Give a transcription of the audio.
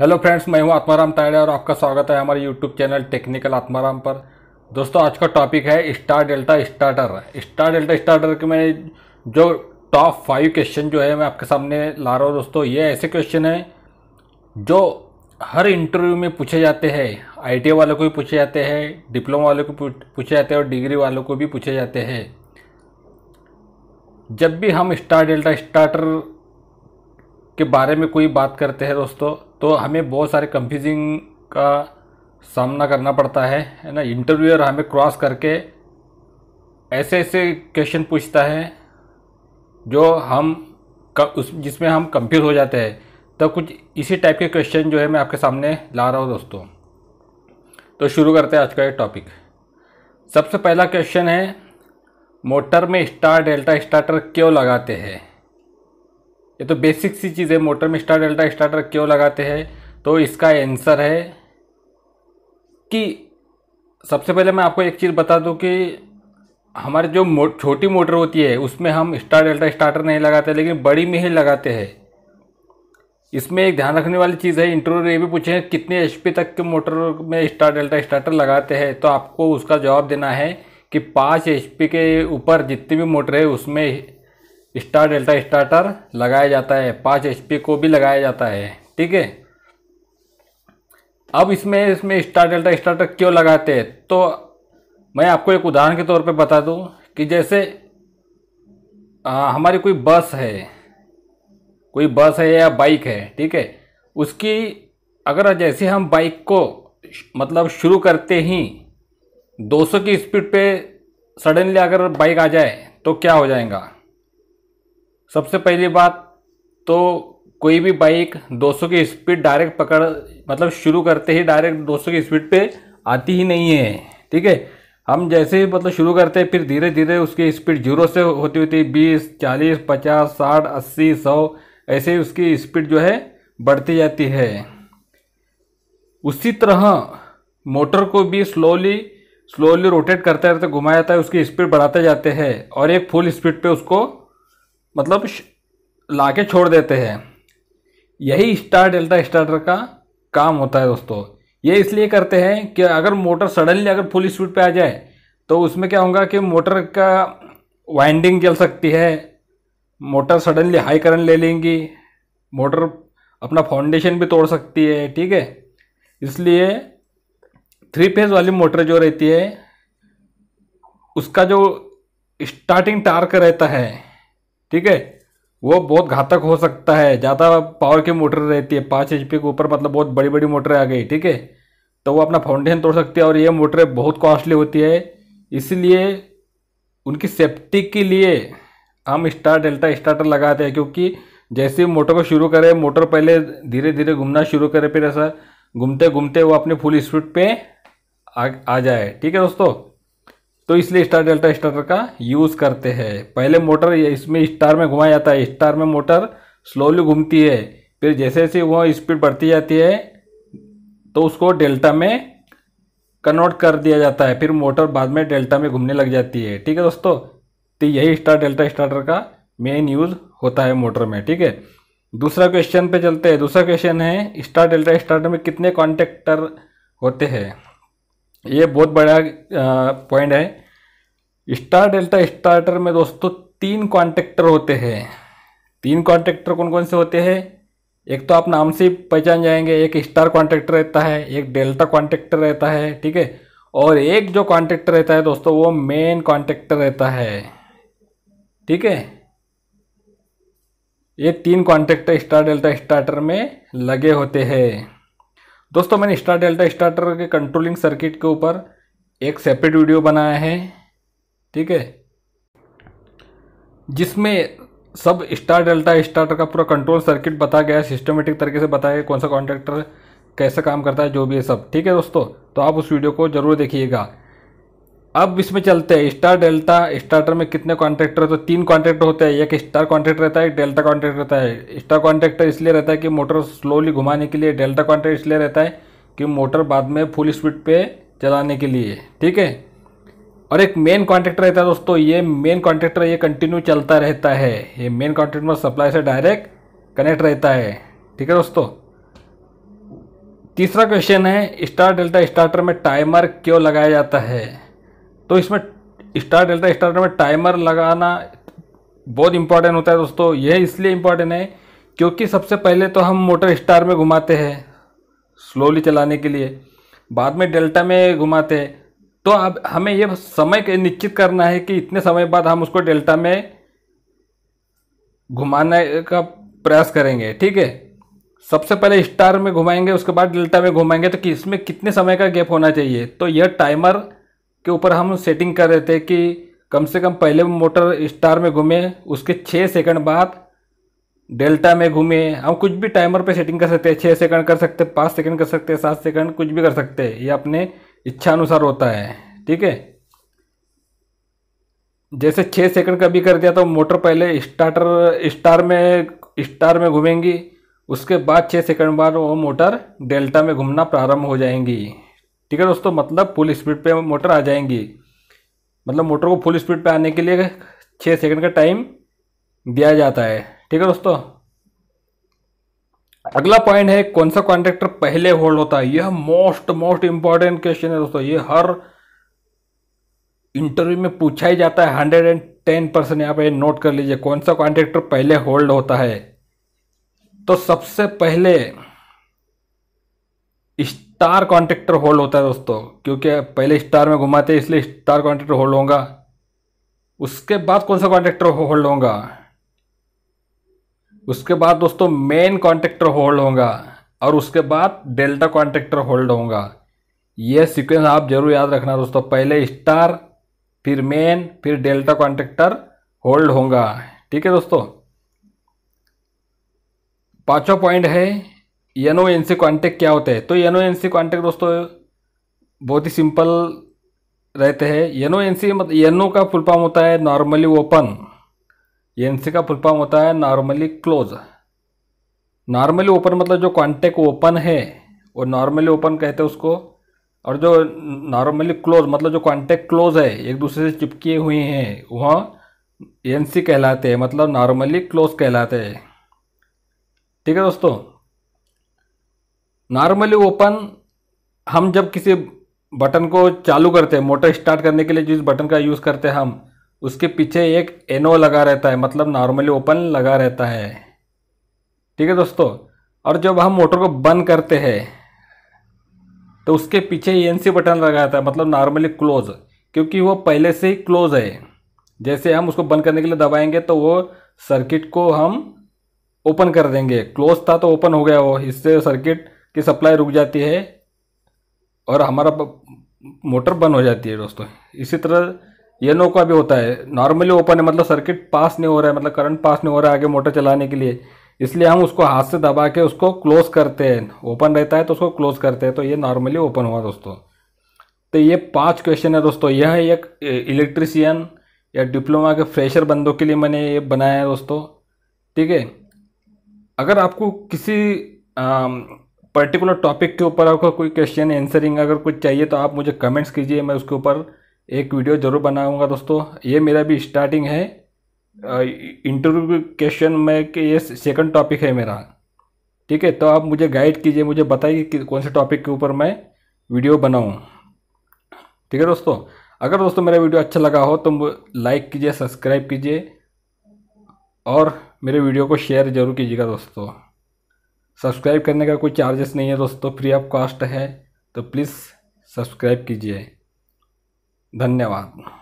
hello friends मैं हूं आत्माराम तायड़े और आपका स्वागत है हमारे यूट्यूब चैनल टेक्निकल आत्माराम पर दोस्तों आज का टॉपिक है star delta starter star delta starter के मैं जो टॉप फाइव क्वेश्चन जो है मैं आपके सामने ला रहा हूँ दोस्तों ये ऐसे क्वेश्चन हैं जो हर इंटरव्यू में पूछे जाते हैं आई वालों को भी पूछे जाते हैं डिप्लोमा वालों को पूछे जाते हैं और डिग्री वालों को भी पूछे जाते हैं जब भी हम स्टार डेल्टा स्टार्टर के बारे में कोई बात करते हैं दोस्तों तो हमें बहुत सारे कंफ्यूजिंग का सामना करना पड़ता है है ना इंटरव्यूअर हमें क्रॉस करके ऐसे ऐसे क्वेश्चन पूछता है जो हम उस जिसमें हम कंफ्यूज हो जाते हैं तो कुछ इसी टाइप के क्वेश्चन जो है मैं आपके सामने ला रहा हूँ दोस्तों तो शुरू करते हैं आज का ये टॉपिक सबसे पहला क्वेश्चन है मोटर में स्टार डेल्टा स्टार्टर क्यों लगाते हैं ये तो बेसिक सी चीज़ है मोटर में स्टार डेल्टा स्टार्टर क्यों लगाते हैं तो इसका आंसर है कि सबसे पहले मैं आपको एक चीज़ बता दूं कि हमारी जो मो, छोटी मोटर होती है उसमें हम स्टार डेल्टा स्टार्टर नहीं लगाते लेकिन बड़ी में ही लगाते हैं इसमें एक ध्यान रखने वाली चीज़ है इंटरव्यू ये भी पूछे हैं कितने एच तक के मोटर में स्टार डेल्टा स्टार्टर लगाते हैं तो आपको उसका जवाब देना है कि पाँच एच के ऊपर जितनी भी मोटर है उसमें स्टार डेल्टा स्टार्टर लगाया जाता है पाँच एच को भी लगाया जाता है ठीक है अब इसमें इसमें स्टार डेल्टा स्टार्टर क्यों लगाते हैं तो मैं आपको एक उदाहरण के तौर पे बता दूं कि जैसे आ, हमारी कोई बस है कोई बस है या बाइक है ठीक है उसकी अगर जैसे हम बाइक को मतलब शुरू करते ही 200 की स्पीड पे सडनली अगर बाइक आ जाए तो क्या हो जाएगा सबसे पहली बात तो कोई भी बाइक 200 की स्पीड डायरेक्ट पकड़ मतलब शुरू करते ही डायरेक्ट 200 की स्पीड पे आती ही नहीं है ठीक है हम जैसे ही मतलब शुरू करते हैं फिर धीरे धीरे उसकी स्पीड जीरो से होती होती बीस चालीस पचास साठ अस्सी सौ ऐसे ही उसकी स्पीड जो है बढ़ती जाती है उसी तरह मोटर को भी स्लोली स्लोली रोटेट करते रहते घुमाया जाता है उसकी स्पीड बढ़ाते जाते हैं और एक फुल स्पीड पे उसको मतलब ला के छोड़ देते हैं यही स्टार डेल्टा स्टार्टर का काम होता है दोस्तों ये इसलिए करते हैं कि अगर मोटर सडनली अगर फुल स्पीड पे आ जाए तो उसमें क्या होगा कि मोटर का वाइंडिंग जल सकती है मोटर सडनली हाई करंट ले लेंगी मोटर अपना फाउंडेशन भी तोड़ सकती है ठीक है इसलिए थ्री फेज वाली मोटर जो रहती है उसका जो स्टार्टिंग टार्क रहता है ठीक है वो बहुत घातक हो सकता है ज़्यादा पावर की मोटर रहती है पाँच एच के ऊपर मतलब बहुत बड़ी बड़ी मोटरें आ गई ठीक है तो वो अपना फाउंडेशन तोड़ सकती है और ये मोटरें बहुत कॉस्टली होती है इसलिए उनकी सेफ्टी के लिए हम स्टार डेल्टा स्टार्टर लगाते हैं क्योंकि जैसे मोटर को शुरू करें मोटर पहले धीरे धीरे घूमना शुरू करे फिर ऐसा घूमते घूमते वो अपने फुल स्पीड पे आ, आ जाए ठीक है दोस्तों तो इसलिए स्टार डेल्टा स्टार्टर का यूज़ करते हैं पहले मोटर इसमें स्टार में घुमाया जाता है स्टार में मोटर स्लोली घूमती है फिर जैसे जैसे वह स्पीड बढ़ती जाती है तो उसको डेल्टा में कन्वर्ट कर दिया जाता है फिर मोटर बाद में डेल्टा में घूमने लग जाती है ठीक है दोस्तों तो यही स्टार डेल्टा स्टार्टर का मेन यूज़ होता है मोटर में ठीक है दूसरा क्वेश्चन पे चलते हैं दूसरा क्वेश्चन है स्टार डेल्टा स्टार्टर में कितने कॉन्टेक्टर होते हैं ये बहुत बड़ा पॉइंट है स्टार डेल्टा स्टार्टर में दोस्तों तीन कॉन्ट्रेक्टर होते हैं तीन कॉन्ट्रेक्टर कौन कौन से होते हैं एक तो आप नाम से पहचान जाएंगे एक स्टार कॉन्ट्रेक्टर रहता है एक डेल्टा कॉन्ट्रेक्टर रहता है ठीक है और एक जो कॉन्ट्रैक्टर रहता है दोस्तों वो मेन कॉन्ट्रेक्टर रहता है ठीक है ये तीन कॉन्ट्रेक्टर स्टार डेल्टा स्टार्टर में लगे होते हैं दोस्तों मैंने स्टार डेल्टा स्टार्टर के कंट्रोलिंग सर्किट के ऊपर एक सेपरेट वीडियो बनाया है ठीक है जिसमें सब स्टार डेल्टा स्टार्टर का पूरा कंट्रोल सर्किट बताया गया है सिस्टमेटिक तरीके से बताया गया कौन सा कॉन्ट्रैक्टर कैसे काम करता है जो भी है सब ठीक है दोस्तों तो आप उस वीडियो को ज़रूर देखिएगा अब इसमें चलते हैं स्टार डेल्टा स्टार्टर में कितने कॉन्ट्रैक्टर तो तीन कॉन्ट्रैक्टर होते हैं एक स्टार कॉन्ट्रैक्ट रहता है एक डेल्टा कॉन्ट्रैक्ट रहता है स्टार कॉन्ट्रैक्टर इसलिए रहता है कि मोटर स्लोली घुमाने के लिए डेल्टा कॉन्ट्रैक्ट इसलिए रहता है कि मोटर बाद में फुल स्पीड पे चलाने के लिए ठीक है और एक मेन कॉन्ट्रैक्टर रहता है दोस्तों ये मेन कॉन्ट्रैक्टर ये कंटिन्यू चलता रहता है ये मेन कॉन्ट्रैक्ट में सप्लाई से डायरेक्ट कनेक्ट रहता है ठीक है दोस्तों तीसरा क्वेश्चन है स्टार डेल्टा स्टार्टर में टाइमर क्यों लगाया जाता है तो इसमें स्टार डेल्टा स्टार्टर में टाइमर लगाना बहुत इंपॉर्टेंट होता है दोस्तों यह इसलिए इम्पॉर्टेंट है क्योंकि सबसे पहले तो हम मोटर स्टार में घुमाते हैं स्लोली चलाने के लिए बाद में डेल्टा में घुमाते हैं तो अब हमें यह समय निश्चित करना है कि इतने समय बाद हम उसको डेल्टा में घुमाने का प्रयास करेंगे ठीक है सबसे पहले स्टार में घुमाएंगे उसके बाद डेल्टा में घुमाएंगे तो कि इसमें कितने समय का गैप होना चाहिए तो यह टाइमर के ऊपर हम सेटिंग कर रहे थे कि कम से कम पहले मोटर स्टार में घूमे उसके छः सेकंड बाद डेल्टा में घूमे हम कुछ भी टाइमर पे सेटिंग कर सकते हैं छः सेकंड कर सकते हैं पाँच सेकंड कर सकते हैं सात सेकंड कुछ भी कर सकते हैं ये अपने इच्छा अनुसार होता है ठीक है जैसे छः सेकंड का भी कर दिया तो मोटर पहले स्टार्टर स्टार में स्टार में घूमेंगी उसके बाद छः सेकंड बाद वो मोटर डेल्टा में घूमना प्रारंभ हो जाएंगी ठीक है दोस्तों मतलब फुल स्पीड पे मोटर आ जाएंगी मतलब मोटर को फुल स्पीड पे आने के लिए छः सेकंड का टाइम दिया जाता है ठीक है दोस्तों अगला पॉइंट है कौन सा कॉन्ट्रेक्टर पहले होल्ड होता है यह मोस्ट मोस्ट इंपॉर्टेंट क्वेश्चन है दोस्तों ये हर इंटरव्यू में पूछा ही जाता है हंड्रेड एंड टेन परसेंट यहाँ पर नोट कर लीजिए कौन सा कॉन्ट्रेक्टर पहले होल्ड होता है तो सबसे पहले इस स्टार कॉन्ट्रेक्टर होल्ड होता है दोस्तों क्योंकि पहले स्टार में घुमाते हैं इसलिए स्टार कॉन्ट्रेक्टर होल्ड होगा उसके बाद कौन सा कॉन्ट्रेक्टर होल्ड होगा उसके बाद दोस्तों मेन कॉन्ट्रेक्टर होल्ड होगा और उसके बाद डेल्टा कॉन्ट्रेक्टर होल्ड होगा यह सीक्वेंस आप जरूर याद रखना दोस्तों पहले स्टार फिर मेन फिर डेल्टा कॉन्ट्रेक्टर होल्ड होगा ठीक है दोस्तों पांचवा पॉइंट है N O N C contact क्या होते हैं तो N O N C contact दोस्तों बहुत ही सिंपल रहते हैं एन ओ एन सी मतलब एन ओ का फुल फॉर्म होता है नॉर्मली ओपन एन सी का फुल फॉर्म होता है नॉर्मली क्लोज नॉर्मली ओपन मतलब जो कॉन्टैक्ट ओपन है वो नॉर्मली ओपन कहते हैं उसको और जो नॉर्मली क्लोज मतलब जो कॉन्टैक्ट क्लोज है एक दूसरे से चिपके हुए हैं वह एन सी कहलाते हैं मतलब नॉर्मली क्लोज कहलाते हैं ठीक है दोस्तों नॉर्मली ओपन हम जब किसी बटन को चालू करते हैं मोटर स्टार्ट करने के लिए जिस बटन का यूज़ करते हैं हम उसके पीछे एक एनओ लगा रहता है मतलब नॉर्मली ओपन लगा रहता है ठीक है दोस्तों और जब हम मोटर को बंद करते हैं तो उसके पीछे एन सी बटन लगा रहता है मतलब नॉर्मली क्लोज क्योंकि वो पहले से ही क्लोज है जैसे हम उसको बंद करने के लिए दबाएंगे तो वो सर्किट को हम ओपन कर देंगे क्लोज था तो ओपन हो गया वो इससे सर्किट की सप्लाई रुक जाती है और हमारा मोटर बंद हो जाती है दोस्तों इसी तरह ये नो का भी होता है नॉर्मली ओपन है मतलब सर्किट पास नहीं हो रहा है मतलब करंट पास नहीं हो रहा है आगे मोटर चलाने के लिए इसलिए हम उसको हाथ से दबा के उसको क्लोज करते हैं ओपन रहता है तो उसको क्लोज करते हैं तो ये नॉर्मली ओपन हुआ दोस्तों तो ये पांच क्वेश्चन है दोस्तों यह है एक इलेक्ट्रिशियन या डिप्लोमा के फ्रेशर बंदों के लिए मैंने ये बनाया है दोस्तों ठीक है अगर आपको किसी पर्टिकुलर टॉपिक के ऊपर आपका कोई क्वेश्चन आंसरिंग अगर कुछ चाहिए तो आप मुझे कमेंट्स कीजिए मैं उसके ऊपर एक वीडियो ज़रूर बनाऊंगा दोस्तों ये मेरा भी स्टार्टिंग है इंटरव्यू क्वेश्चन में कि ये सेकंड टॉपिक है मेरा ठीक है तो आप मुझे गाइड कीजिए मुझे बताइए कि कौन से टॉपिक के ऊपर मैं वीडियो बनाऊँ ठीक है दोस्तों अगर दोस्तों मेरा वीडियो अच्छा लगा हो तो लाइक कीजिए सब्सक्राइब कीजिए और मेरे वीडियो को शेयर ज़रूर कीजिएगा दोस्तों सब्सक्राइब करने का कोई चार्जेस नहीं है दोस्तों फ्री ऑफ कॉस्ट है तो प्लीज़ सब्सक्राइब कीजिए धन्यवाद